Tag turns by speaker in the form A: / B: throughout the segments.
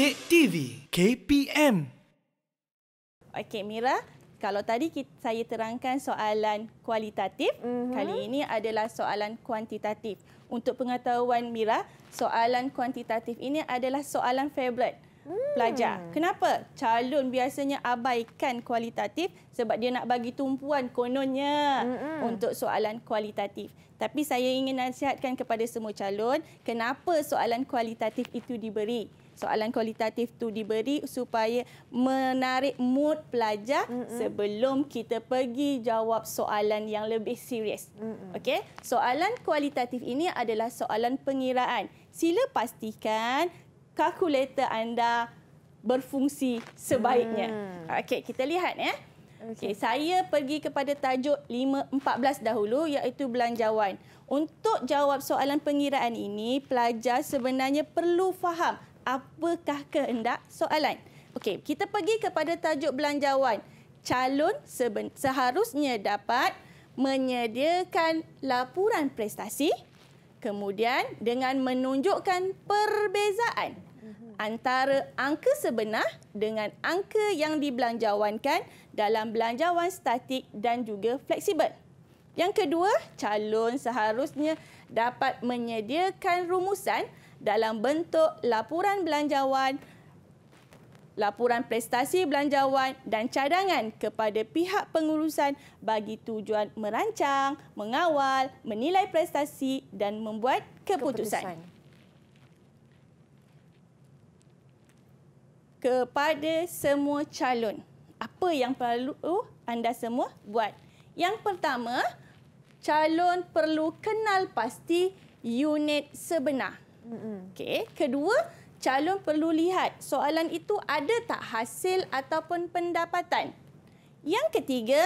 A: Update TV KPM. Okey Mira, kalau tadi kita, saya terangkan soalan kualitatif, mm-hmm. kali ini adalah soalan kuantitatif. Untuk pengetahuan Mira, soalan kuantitatif ini adalah soalan favorite mm. pelajar. Kenapa? Calon biasanya abaikan kualitatif sebab dia nak bagi tumpuan kononnya mm-hmm. untuk soalan kualitatif. Tapi saya ingin nasihatkan kepada semua calon, kenapa soalan kualitatif itu diberi? soalan kualitatif tu diberi supaya menarik mood pelajar mm -mm. sebelum kita pergi jawab soalan yang lebih serius. Mm -mm. Okey, soalan kualitatif ini adalah soalan pengiraan. Sila pastikan kalkulator anda berfungsi sebaiknya. Mm. Okey, kita lihat ya. Okey, okay, saya pergi kepada tajuk 514 dahulu iaitu belanjawan. Untuk jawab soalan pengiraan ini, pelajar sebenarnya perlu faham apakah kehendak soalan. Okey, kita pergi kepada tajuk belanjawan. Calon seharusnya dapat menyediakan laporan prestasi kemudian dengan menunjukkan perbezaan antara angka sebenar dengan angka yang dibelanjawankan dalam belanjawan statik dan juga fleksibel. Yang kedua, calon seharusnya dapat menyediakan rumusan dalam bentuk laporan belanjawan, laporan prestasi belanjawan dan cadangan kepada pihak pengurusan bagi tujuan merancang, mengawal, menilai prestasi dan membuat keputusan. keputusan. Kepada semua calon, apa yang perlu anda semua buat? Yang pertama, calon perlu kenal pasti unit sebenar. Okey, kedua, calon perlu lihat soalan itu ada tak hasil ataupun pendapatan. Yang ketiga,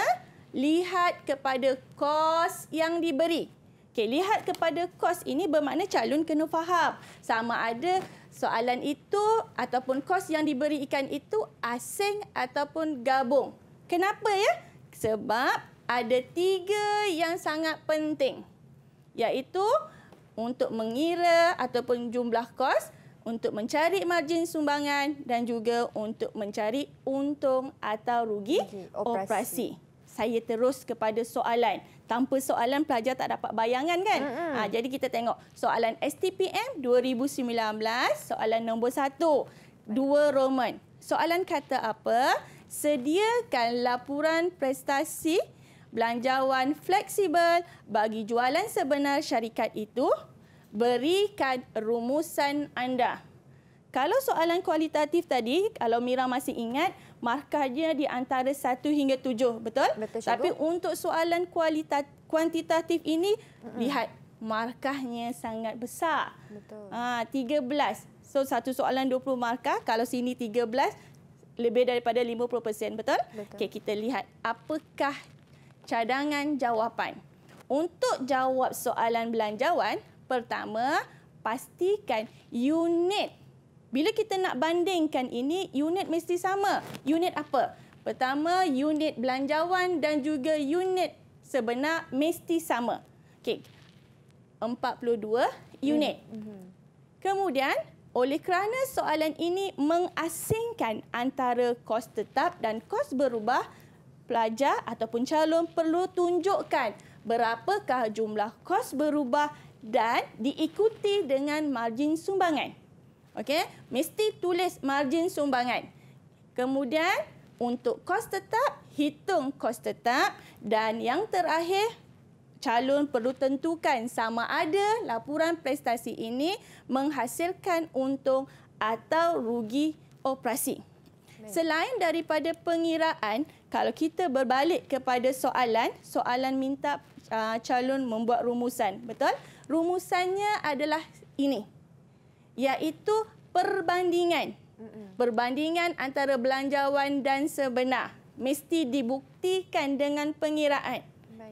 A: lihat kepada kos yang diberi. Okey, lihat kepada kos ini bermakna calon kena faham sama ada soalan itu ataupun kos yang diberikan itu asing ataupun gabung. Kenapa ya? Sebab ada tiga yang sangat penting. Iaitu, untuk mengira ataupun jumlah kos untuk mencari margin sumbangan dan juga untuk mencari untung atau rugi okay, operasi. operasi. Saya terus kepada soalan. Tanpa soalan pelajar tak dapat bayangan kan? Mm-hmm. Ha, jadi kita tengok soalan STPM 2019, soalan nombor satu dua Roman. Soalan kata apa? Sediakan laporan prestasi belanjawan fleksibel bagi jualan sebenar syarikat itu? Berikan rumusan anda. Kalau soalan kualitatif tadi, kalau Mira masih ingat, markahnya di antara 1 hingga 7, betul? Betul, Tapi untuk soalan kualitatif, kuantitatif ini, mm-hmm. lihat markahnya sangat besar. Betul. Ha, 13. So, satu soalan 20 markah. Kalau sini 13, lebih daripada 50%, betul? Betul. Okay, kita lihat apakah cadangan jawapan. Untuk jawab soalan belanjawan, pertama pastikan unit. Bila kita nak bandingkan ini, unit mesti sama. Unit apa? Pertama, unit belanjawan dan juga unit sebenar mesti sama. Okey, 42 unit. Hmm, hmm. Kemudian, oleh kerana soalan ini mengasingkan antara kos tetap dan kos berubah, pelajar ataupun calon perlu tunjukkan berapakah jumlah kos berubah dan diikuti dengan margin sumbangan. Okey, mesti tulis margin sumbangan. Kemudian untuk kos tetap, hitung kos tetap dan yang terakhir calon perlu tentukan sama ada laporan prestasi ini menghasilkan untung atau rugi operasi. Selain daripada pengiraan, kalau kita berbalik kepada soalan, soalan minta uh, calon membuat rumusan, betul? Rumusannya adalah ini, iaitu perbandingan. Perbandingan antara belanjawan dan sebenar. Mesti dibuktikan dengan pengiraan.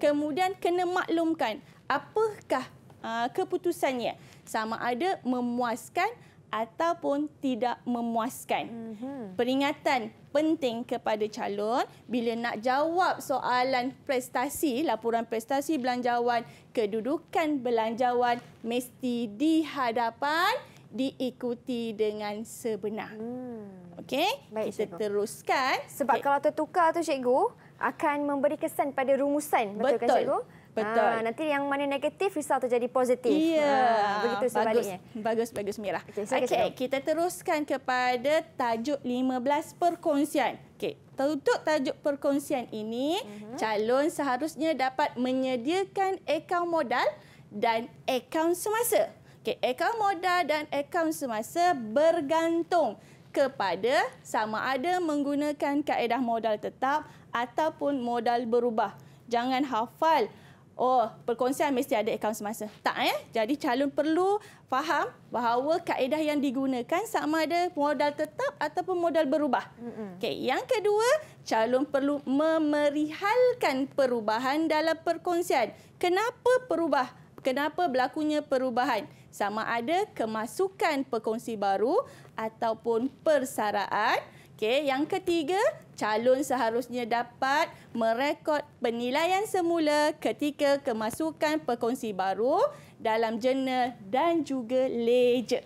A: Kemudian kena maklumkan apakah uh, keputusannya. Sama ada memuaskan ataupun tidak memuaskan. Mm-hmm. Peringatan penting kepada calon bila nak jawab soalan prestasi, laporan prestasi belanjawan, kedudukan belanjawan mesti di hadapan diikuti dengan sebenar. Mm. Okey, kita cikgu. teruskan. Sebab okay. kalau tertukar tu cikgu akan memberi kesan pada rumusan, betul, betul kan cikgu? Betul. Betul. Ha, nanti yang mana negatif risau tu jadi positif. Ya. Yeah. Ha, begitu sebaliknya. Bagus, bagus, bagus Mira. Okey, okay, kita teruskan kepada tajuk 15 perkongsian. Okey, untuk tajuk perkongsian ini, uh-huh. calon seharusnya dapat menyediakan akaun modal dan akaun semasa. Okey, akaun modal dan akaun semasa bergantung kepada sama ada menggunakan kaedah modal tetap ataupun modal berubah. Jangan hafal Oh, perkongsian mesti ada akaun semasa. Tak eh? Jadi calon perlu faham bahawa kaedah yang digunakan sama ada modal tetap ataupun modal berubah. Okay. Yang kedua, calon perlu memerihalkan perubahan dalam perkongsian. Kenapa perubah? Kenapa berlakunya perubahan? Sama ada kemasukan perkongsi baru ataupun persaraan. Okey, yang ketiga, calon seharusnya dapat merekod penilaian semula ketika kemasukan perkongsi baru dalam jurnal dan juga ledger.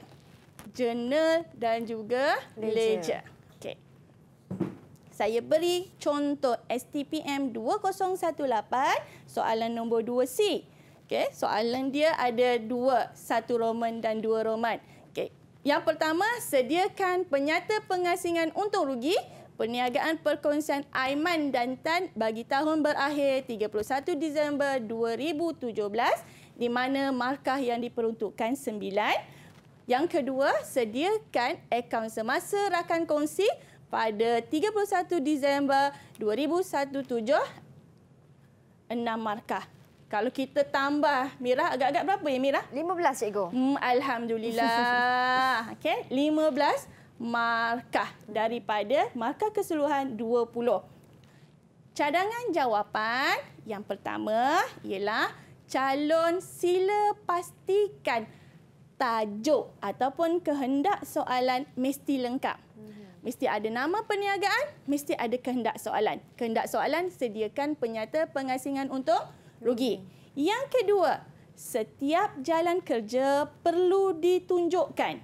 A: Jurnal dan juga ledger. Okey. Saya beri contoh STPM 2018 soalan nombor 2C. Okey, soalan dia ada dua, satu roman dan dua roman. Yang pertama, sediakan penyata pengasingan untung rugi perniagaan perkongsian Aiman dan Tan bagi tahun berakhir 31 Disember 2017 di mana markah yang diperuntukkan 9. Yang kedua, sediakan akaun semasa rakan kongsi pada 31 Disember 2017 6 markah. Kalau kita tambah Mira agak-agak berapa ya Mira? 15 cikgu. Hmm alhamdulillah. Okey, 15 markah daripada markah keseluruhan 20. Cadangan jawapan yang pertama ialah calon sila pastikan tajuk ataupun kehendak soalan mesti lengkap. Mhm. Mesti ada nama perniagaan, mesti ada kehendak soalan. Kehendak soalan sediakan penyata pengasingan untuk rugi. Yang kedua, setiap jalan kerja perlu ditunjukkan.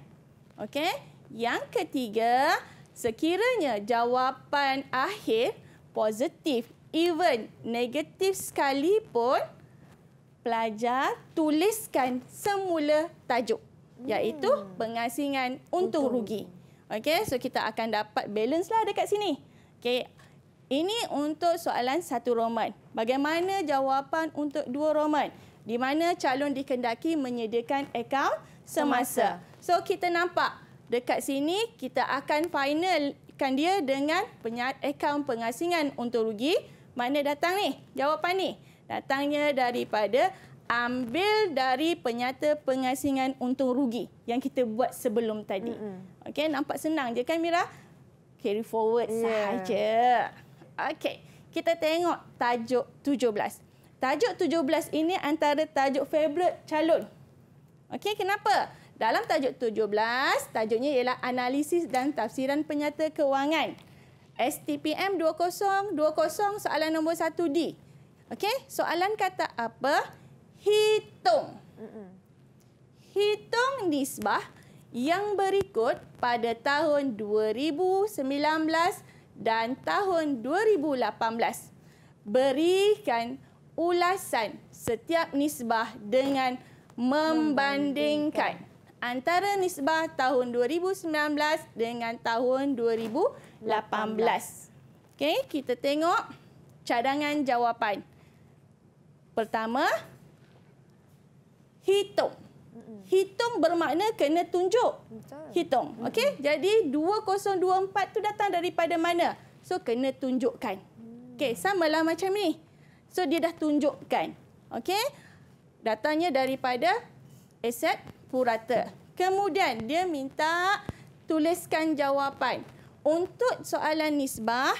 A: Okey? Yang ketiga, sekiranya jawapan akhir positif even negatif sekalipun, pelajar tuliskan semula tajuk iaitu hmm. pengasingan untung, untung. rugi. Okey, so kita akan dapat balance lah dekat sini. Okey, ini untuk soalan satu roman. Bagaimana jawapan untuk dua roman? Di mana calon dikendaki menyediakan akaun semasa. So kita nampak dekat sini kita akan finalkan dia dengan penyat akaun pengasingan untuk rugi. Mana datang ni? Jawapan ni. Datangnya daripada ambil dari penyata pengasingan untung rugi yang kita buat sebelum tadi. Mm -hmm. Okey, nampak senang je kan Mira? Carry forward yeah. sahaja. Okey, kita tengok tajuk 17. Tajuk 17 ini antara tajuk favorite calon. Okey, kenapa? Dalam tajuk 17, tajuknya ialah analisis dan tafsiran penyata kewangan. STPM 2020 soalan nombor 1D. Okey, soalan kata apa? Hitung. Hitung nisbah yang berikut pada tahun 2019 dan tahun 2018. Berikan ulasan setiap nisbah dengan membandingkan antara nisbah tahun 2019 dengan tahun 2018. Okey, kita tengok cadangan jawapan. Pertama, hitung. Hitung bermakna kena tunjuk. Hitung. Okey? Jadi 2024 tu datang daripada mana? So kena tunjukkan. Mm. Okey, samalah macam ni. So dia dah tunjukkan. Okey? Datangnya daripada aset purata. Kemudian dia minta tuliskan jawapan. Untuk soalan nisbah,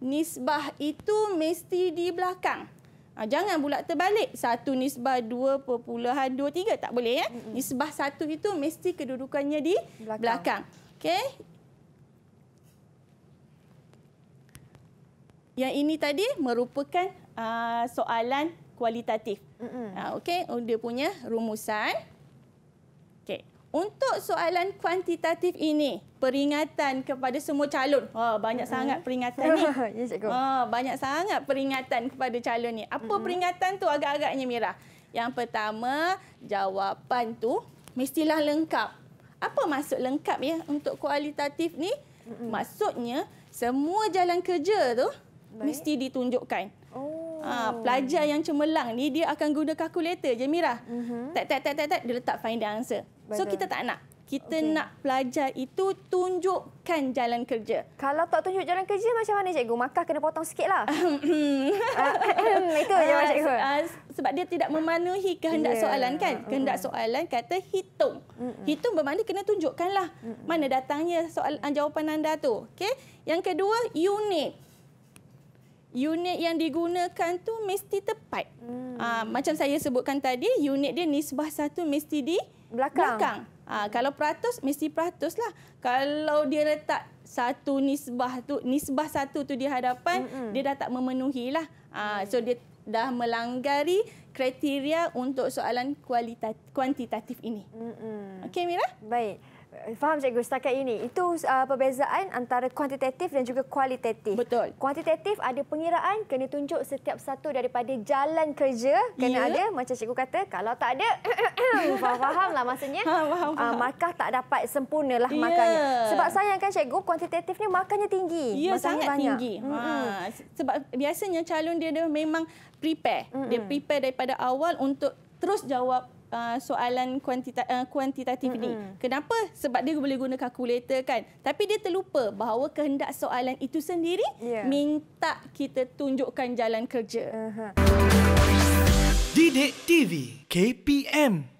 A: nisbah itu mesti di belakang. Ha, jangan pula terbalik. Satu nisbah dua perpuluhan dua tiga. Tak boleh. Ya? Mm-hmm. Nisbah satu itu mesti kedudukannya di belakang. belakang. Okey. Yang ini tadi merupakan uh, soalan kualitatif. Mm-hmm. Uh, Okey. Oh, dia punya rumusan. okay Untuk soalan kuantitatif ini peringatan kepada semua calon. Ha, banyak sangat peringatan ni. Ya, cikgu. Ha, banyak sangat peringatan kepada calon ni. Apa mm-hmm. peringatan tu agak-agaknya Mira? Yang pertama, jawapan tu mestilah lengkap. Apa maksud lengkap ya untuk kualitatif ni? Mm-hmm. Maksudnya semua jalan kerja tu Baik. mesti ditunjukkan. Oh. Ha, pelajar yang cemerlang ni dia akan guna kalkulator je Mira. Mm-hmm. Tak tak tak tak tak dia letak find the answer. Betul. So kita tak nak. Kita okay. nak pelajar itu tunjukkan jalan kerja. Kalau tak tunjuk jalan kerja macam mana cikgu? Makah kena potong sikitlah. itu je macam ah, cikgu. Ah, sebab dia tidak memenuhi kehendak yeah. soalan kan? Kehendak soalan kata hitung. Hitung bermakna kena tunjukkanlah mana datangnya soalan ah, jawapan anda tu. Okey. Yang kedua unit unit yang digunakan tu mesti tepat. Hmm. Aa, ah, macam saya sebutkan tadi, unit dia nisbah satu mesti di belakang. belakang. Aa, ah, hmm. kalau peratus, mesti peratus lah. Kalau dia letak satu nisbah tu, nisbah satu tu di hadapan, hmm dia dah tak memenuhi lah. Ah, hmm. So, dia dah melanggari kriteria untuk soalan kuantitatif ini. Hmm -mm. Okey, Mira? Baik. Eh, faham cikgu setakat ini. Itu uh, perbezaan antara kuantitatif dan juga kualitatif. Betul. Kuantitatif ada pengiraan kena tunjuk setiap satu daripada jalan kerja kena yeah. ada macam cikgu kata kalau tak ada faham lah maksudnya. Ha, faham, faham. Uh, markah tak dapat sempurnalah yeah. markahnya. Sebab sayang kan cikgu kuantitatif ni markahnya tinggi. Yeah, sangat banyak. tinggi. Hmm. Ha, sebab biasanya calon dia, dia memang prepare. Hmm. Dia prepare daripada awal untuk terus jawab uh, soalan kuantita, uh, kuantitatif mm-hmm. ni. Kenapa? Sebab dia boleh guna kalkulator kan. Tapi dia terlupa bahawa kehendak soalan itu sendiri yeah. minta kita tunjukkan jalan kerja. Uh-huh. Didik TV KPM